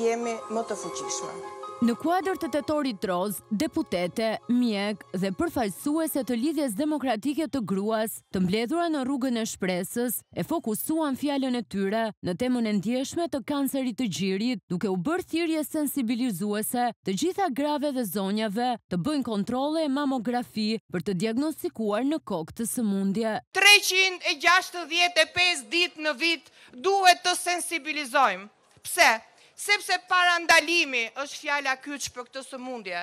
jemi më të fuqishme. Në kuadrë të të tori deputete, mjek dhe përfajsuese të lidhjes demokratike të gruas të mbledhura në rrugën e shpresës e fokusuan fjallën e tyre në temën e ndjeshme të kanserit të gjirit duke u bërë thirje sensibilizuese të gjitha grave dhe zonjave të bëjnë kontrole e mamografi për të diagnostikuar në kokë të sëmundje. 365 dit në vit duhet të sensibilizojmë. Pse? sepse para ndalimi është fjalla kyç për këtë së mundje.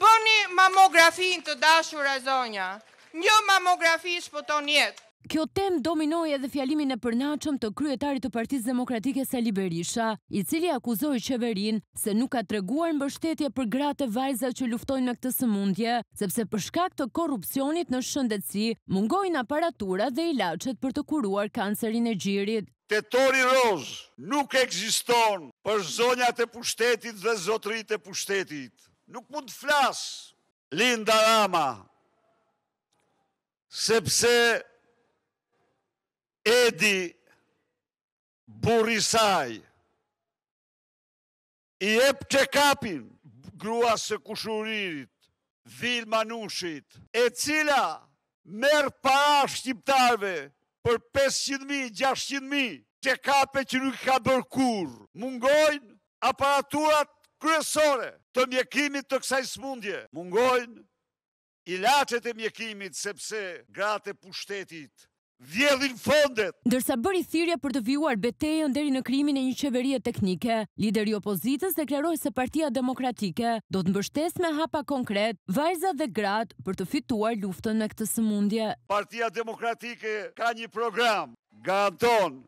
Bëni mamografin të dashur e zonja, një mamografi shpoton jetë. Kjo tem dominoj edhe fjalimin e përnaqëm të kryetarit të partiz demokratike Sali liberisha, i cili akuzoj qeverin se nuk ka treguar në bështetje për gratë e vajza që luftojnë në këtë sëmundje, sepse shkak të korupcionit në shëndetësi, mungojnë aparatura dhe ilacet për të kuruar kancerin e gjirit të tori rozë nuk eksiston për zonjat e pushtetit dhe zotrit e pushtetit. Nuk mund të flasë Linda Rama, sepse Edi Burisaj i e për që kapin grua se kushuririt Vilma Nushit, e cila merë pa shqiptarve, për 500.000, 600.000 që kape që nuk ka bërë kur. Mungojnë aparaturat kryesore të mjekimit të kësaj smundje. Mungojnë ilacet e mjekimit sepse gratë e pushtetit vjedhin fondet. Ndërsa bëri thirje për të vjuar betejën deri në krimin e një qeverie teknike, lideri opozitës deklaroj se partia demokratike do të mbështes me hapa konkret, vajzat dhe gratë për të fituar luftën me këtë sëmundje. Partia demokratike ka një program, garanton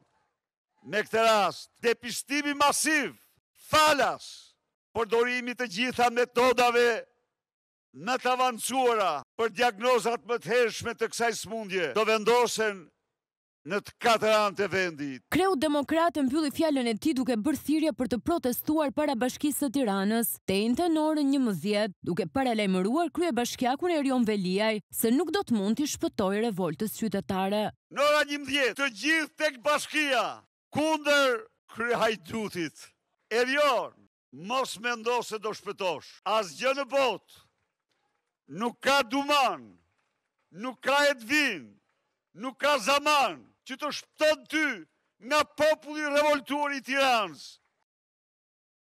me këtë rast, depistimi masiv, falas, përdorimi të gjitha metodave në të avancuara për diagnozat më të hershme të kësaj smundje do vendosen në të katër anë të vendit. Kreu demokratë në pjulli fjallën e ti duke bërthirje për të protestuar para bashkisë të tiranës, te inë të norën një mëzjet, duke para lejmëruar krye bashkjakun e rion veliaj, se nuk do të mund të shpëtoj revoltës qytetare. Nora një mëzjet, të gjithë tek bashkia, kunder krye hajtutit, e rion, mos me ndo se do shpëtosh, as gjë në botë, nuk ka duman, nuk ka edvin, nuk ka zaman që të shpëtën ty nga populli revoltuar i tiransë.